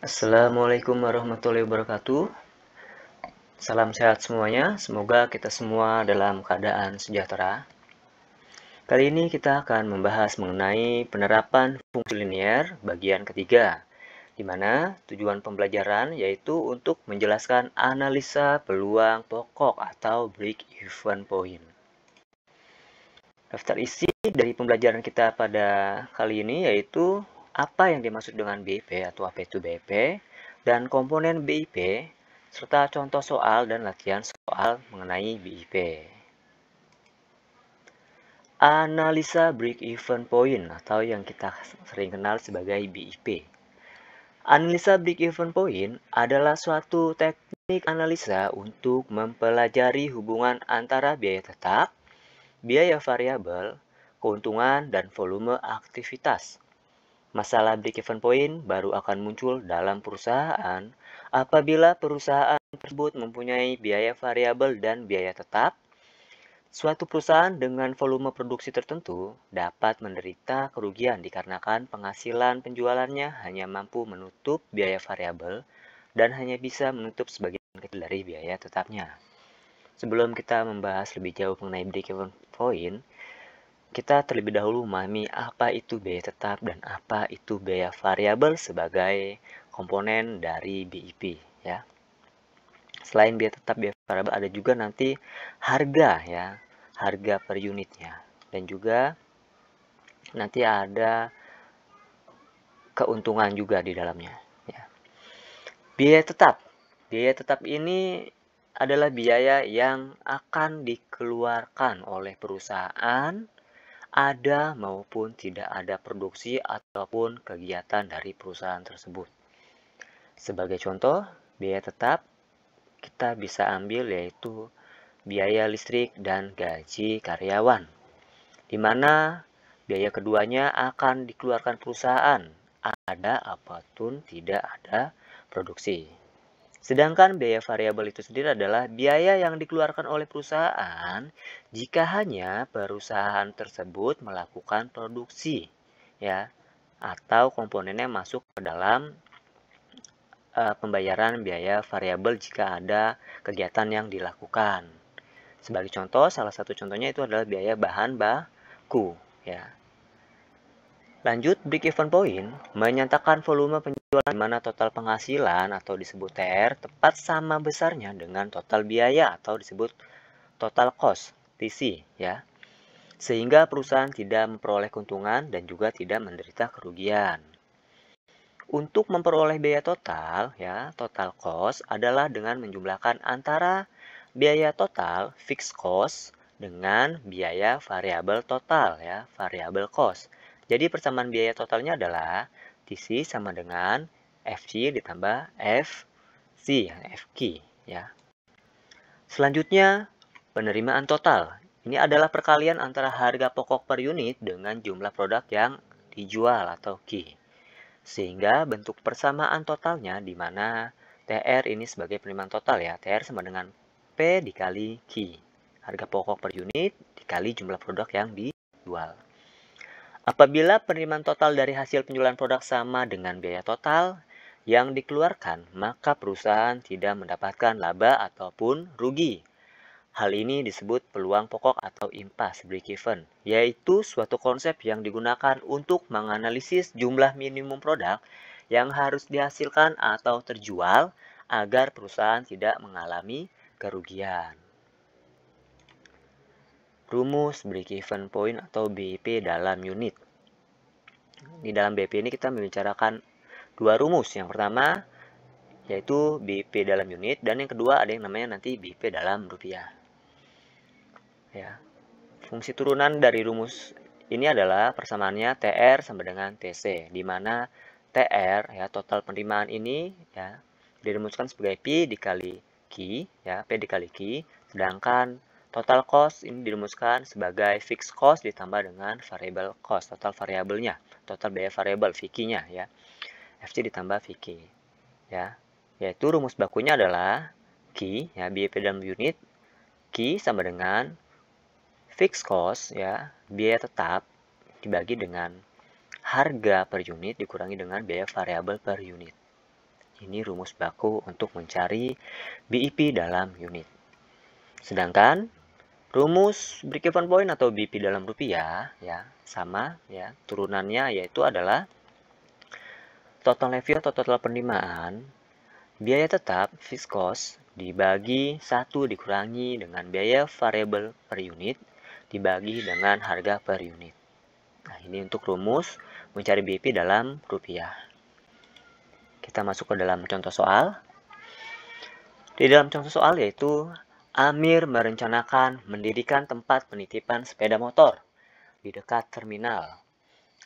Assalamualaikum warahmatullahi wabarakatuh. Salam sehat semuanya. Semoga kita semua dalam keadaan sejahtera. Kali ini kita akan membahas mengenai penerapan fungsi linier bagian ketiga, di mana tujuan pembelajaran yaitu untuk menjelaskan analisa peluang pokok atau break even point. Daftar isi dari pembelajaran kita pada kali ini yaitu apa yang dimaksud dengan BIP atau apa itu BIP, dan komponen BIP, serta contoh soal dan latihan soal mengenai BIP. Analisa break-even point atau yang kita sering kenal sebagai BIP. Analisa break-even point adalah suatu teknik analisa untuk mempelajari hubungan antara biaya tetap, biaya variabel, keuntungan, dan volume aktivitas Masalah break-even point baru akan muncul dalam perusahaan apabila perusahaan tersebut mempunyai biaya variabel dan biaya tetap. Suatu perusahaan dengan volume produksi tertentu dapat menderita kerugian dikarenakan penghasilan penjualannya hanya mampu menutup biaya variabel dan hanya bisa menutup sebagian kecil dari biaya tetapnya. Sebelum kita membahas lebih jauh mengenai break-even point, kita terlebih dahulu memahami apa itu biaya tetap dan apa itu biaya variabel sebagai komponen dari BIP ya. Selain biaya tetap biaya variabel ada juga nanti harga ya, harga per unitnya dan juga nanti ada keuntungan juga di dalamnya ya. Biaya tetap. Biaya tetap ini adalah biaya yang akan dikeluarkan oleh perusahaan ada maupun tidak ada produksi ataupun kegiatan dari perusahaan tersebut. Sebagai contoh, biaya tetap kita bisa ambil yaitu biaya listrik dan gaji karyawan. Di mana biaya keduanya akan dikeluarkan perusahaan, ada apapun tidak ada produksi. Sedangkan biaya variabel itu sendiri adalah biaya yang dikeluarkan oleh perusahaan jika hanya perusahaan tersebut melakukan produksi ya atau komponennya masuk ke dalam uh, pembayaran biaya variabel jika ada kegiatan yang dilakukan. Sebagai contoh, salah satu contohnya itu adalah biaya bahan baku ya. Lanjut, break even point menyatakan volume penjualan di mana total penghasilan atau disebut TR tepat sama besarnya dengan total biaya atau disebut total cost TC ya. Sehingga perusahaan tidak memperoleh keuntungan dan juga tidak menderita kerugian. Untuk memperoleh biaya total ya, total cost adalah dengan menjumlahkan antara biaya total fixed cost dengan biaya variabel total ya, variabel cost jadi persamaan biaya totalnya adalah TC sama dengan FC ditambah FC, yang FQ ya. Selanjutnya, penerimaan total. Ini adalah perkalian antara harga pokok per unit dengan jumlah produk yang dijual atau Q. Sehingga bentuk persamaan totalnya di mana TR ini sebagai penerimaan total ya. TR sama dengan P dikali Q. Harga pokok per unit dikali jumlah produk yang dijual. Apabila penerimaan total dari hasil penjualan produk sama dengan biaya total yang dikeluarkan, maka perusahaan tidak mendapatkan laba ataupun rugi. Hal ini disebut peluang pokok atau impas break even, yaitu suatu konsep yang digunakan untuk menganalisis jumlah minimum produk yang harus dihasilkan atau terjual agar perusahaan tidak mengalami kerugian rumus break-even point atau BP dalam unit. Di dalam BP ini kita membicarakan dua rumus. Yang pertama yaitu BP dalam unit dan yang kedua ada yang namanya nanti BP dalam rupiah. Ya. Fungsi turunan dari rumus ini adalah persamaannya TR sama dengan TC di mana TR ya total penerimaan ini ya dirumuskan sebagai P dikali Q ya P dikali Q sedangkan Total cost ini dirumuskan sebagai fixed cost ditambah dengan variable cost, total variabelnya, total biaya variabel, vk ya. FC ditambah VK. Ya, yaitu rumus bakunya adalah Q ya, biaya dalam unit Q sama dengan fixed cost ya, biaya tetap dibagi dengan harga per unit dikurangi dengan biaya variabel per unit. Ini rumus baku untuk mencari BIP dalam unit. Sedangkan Rumus break even point atau BP dalam rupiah ya sama ya turunannya yaitu adalah total levy atau total penerimaan biaya tetap fixed cost dibagi satu dikurangi dengan biaya variable per unit dibagi dengan harga per unit. Nah ini untuk rumus mencari BP dalam rupiah. Kita masuk ke dalam contoh soal. Di dalam contoh soal yaitu Amir merencanakan mendirikan tempat penitipan sepeda motor di dekat terminal.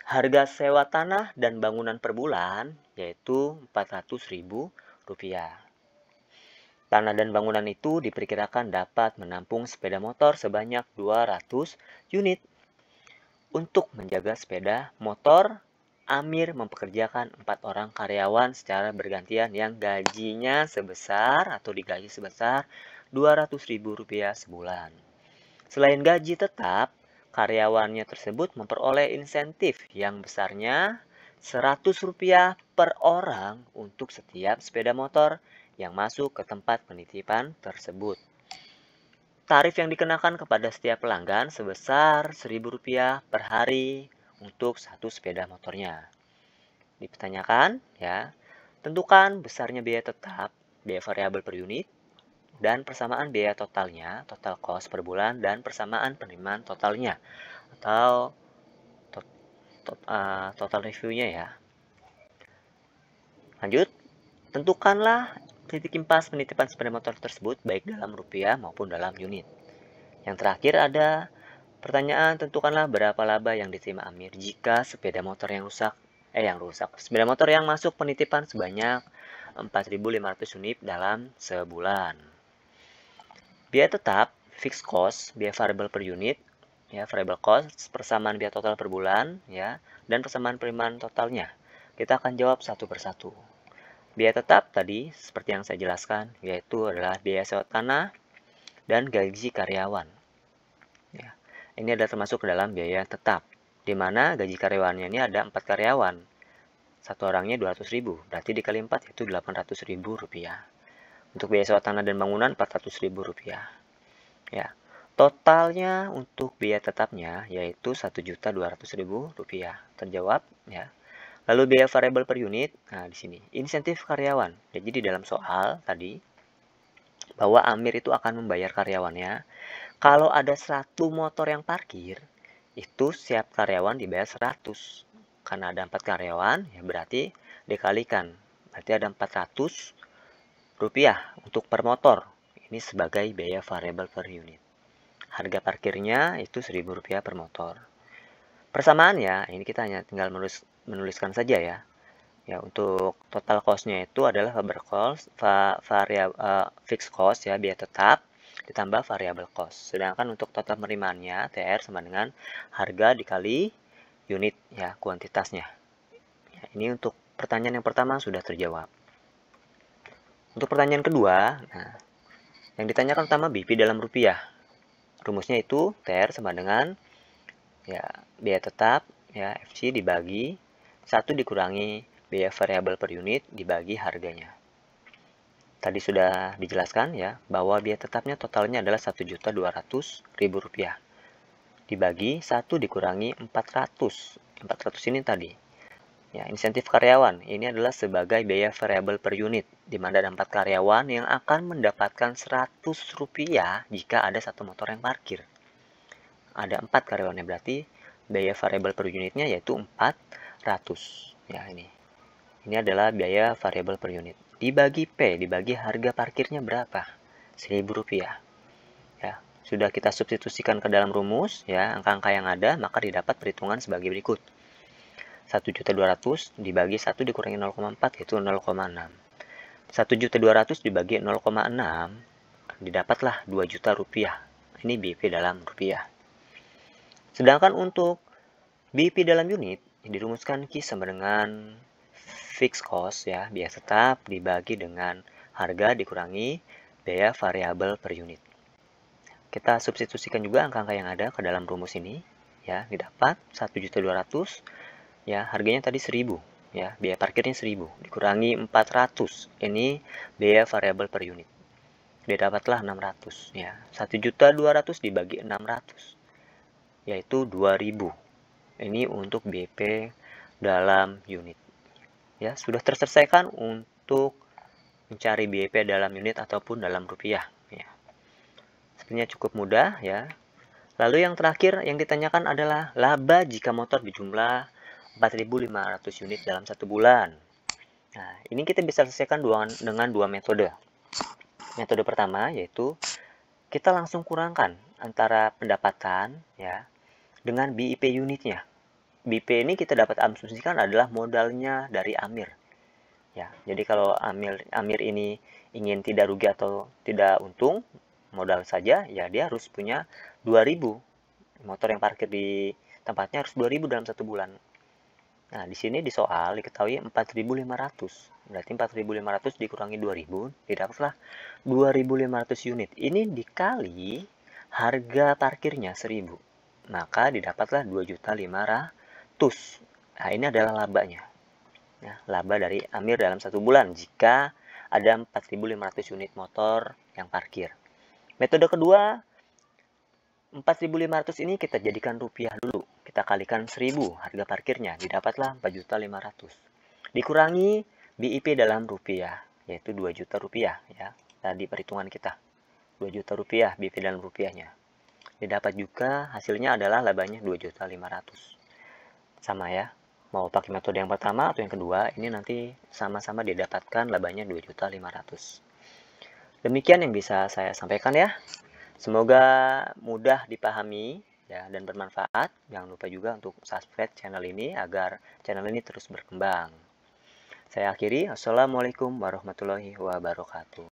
Harga sewa tanah dan bangunan per bulan yaitu Rp400.000. Tanah dan bangunan itu diperkirakan dapat menampung sepeda motor sebanyak 200 unit. Untuk menjaga sepeda motor, Amir mempekerjakan empat orang karyawan secara bergantian yang gajinya sebesar atau digaji sebesar Rp200.000 sebulan. Selain gaji tetap, karyawannya tersebut memperoleh insentif yang besarnya Rp100 per orang untuk setiap sepeda motor yang masuk ke tempat penitipan tersebut. Tarif yang dikenakan kepada setiap pelanggan sebesar Rp1.000 per hari untuk satu sepeda motornya. Dipertanyakan, ya, tentukan besarnya biaya tetap, biaya variabel per unit, dan persamaan biaya totalnya, total cost per bulan, dan persamaan penerimaan totalnya, atau to, to, uh, ah, total reviewnya ya. Lanjut, tentukanlah titik impas penitipan sepeda motor tersebut baik dalam rupiah maupun dalam unit. Yang terakhir ada pertanyaan tentukanlah berapa laba yang diterima Amir jika sepeda motor yang rusak eh yang rusak sepeda motor yang masuk penitipan sebanyak 4.500 unit dalam sebulan. Biaya tetap, fixed cost, biaya variable per unit, ya variable cost, persamaan biaya total per bulan, ya, dan persamaan perimbangan totalnya. Kita akan jawab satu persatu. Biaya tetap tadi, seperti yang saya jelaskan, yaitu adalah biaya sewa tanah dan gaji karyawan. Ya. Ini adalah termasuk ke dalam biaya tetap, di mana gaji karyawannya ini ada empat karyawan. Satu orangnya 200 ribu, berarti dikali 4 itu 800 ribu rupiah. Untuk biaya sewa tanah dan bangunan rp rupiah, Ya. Totalnya untuk biaya tetapnya yaitu juta ribu rupiah. Terjawab ya. Lalu biaya variable per unit, nah di sini insentif karyawan. Ya, jadi di dalam soal tadi bahwa Amir itu akan membayar karyawannya. Kalau ada satu motor yang parkir, itu siap karyawan dibayar 100. Karena ada empat karyawan, ya berarti dikalikan. Berarti ada 400 rupiah untuk per motor. Ini sebagai biaya variable per unit. Harga parkirnya itu seribu rupiah per motor. persamaan ya ini kita hanya tinggal menulis, menuliskan saja ya. Ya, untuk total costnya itu adalah cost, va, variable, uh, fixed cost ya, biaya tetap, ditambah variable cost. Sedangkan untuk total penerimaannya TR sama dengan harga dikali unit ya kuantitasnya. Ya, ini untuk pertanyaan yang pertama sudah terjawab. Untuk pertanyaan kedua, nah, yang ditanyakan pertama BP dalam rupiah. Rumusnya itu TR sama dengan ya biaya tetap ya FC dibagi satu dikurangi biaya variabel per unit dibagi harganya. Tadi sudah dijelaskan ya bahwa biaya tetapnya totalnya adalah Rp1.200.000 dibagi 1 dikurangi 400. 400 ini tadi Ya, insentif karyawan ini adalah sebagai biaya variabel per unit, di mana ada empat karyawan yang akan mendapatkan Rp100 jika ada satu motor yang parkir. Ada empat karyawannya berarti biaya variabel per unitnya yaitu 400. Ya, ini. Ini adalah biaya variabel per unit. Dibagi P, dibagi harga parkirnya berapa? Rp1.000. Ya, sudah kita substitusikan ke dalam rumus ya, angka-angka yang ada, maka didapat perhitungan sebagai berikut ratus dibagi 1 dikurangi 0,4 yaitu 0,6. ratus dibagi 0,6 didapatlah 2 juta rupiah. Ini BP dalam rupiah. Sedangkan untuk BP dalam unit dirumuskan Q sama dengan fixed cost ya, biaya tetap dibagi dengan harga dikurangi biaya variabel per unit. Kita substitusikan juga angka-angka yang ada ke dalam rumus ini ya, didapat ratus ya harganya tadi 1000 ya biaya parkirnya 1000 dikurangi 400 ini biaya variabel per unit dia dapatlah 600 ya 1.200 dibagi 600 yaitu 2000 ini untuk BP dalam unit ya sudah terselesaikan untuk mencari BP dalam unit ataupun dalam rupiah ya. Sepertinya cukup mudah ya. Lalu yang terakhir yang ditanyakan adalah laba jika motor berjumlah 4.500 unit dalam satu bulan. Nah, ini kita bisa selesaikan dengan dua metode. Metode pertama yaitu kita langsung kurangkan antara pendapatan ya dengan BIP unitnya. BIP ini kita dapat asumsikan adalah modalnya dari Amir. Ya, jadi kalau Amir Amir ini ingin tidak rugi atau tidak untung, modal saja ya dia harus punya 2000 motor yang parkir di tempatnya harus 2000 dalam satu bulan Nah, di sini di soal diketahui 4.500. Berarti 4.500 dikurangi 2.000, didapatlah 2.500 unit. Ini dikali harga parkirnya 1.000. Maka didapatlah 2.500. Nah, ini adalah labanya. Nah, laba dari Amir dalam satu bulan jika ada 4.500 unit motor yang parkir. Metode kedua, 4.500 ini kita jadikan rupiah dulu kita kalikan 1000 harga parkirnya, didapatlah 4.500. Dikurangi BIP dalam rupiah, yaitu 2 juta rupiah ya. Tadi perhitungan kita. 2 juta rupiah BIP dalam rupiahnya. Didapat juga hasilnya adalah labanya 2.500. Sama ya. Mau pakai metode yang pertama atau yang kedua, ini nanti sama-sama didapatkan labanya 2.500. Demikian yang bisa saya sampaikan ya. Semoga mudah dipahami ya dan bermanfaat. Jangan lupa juga untuk subscribe channel ini agar channel ini terus berkembang. Saya akhiri. Assalamualaikum warahmatullahi wabarakatuh.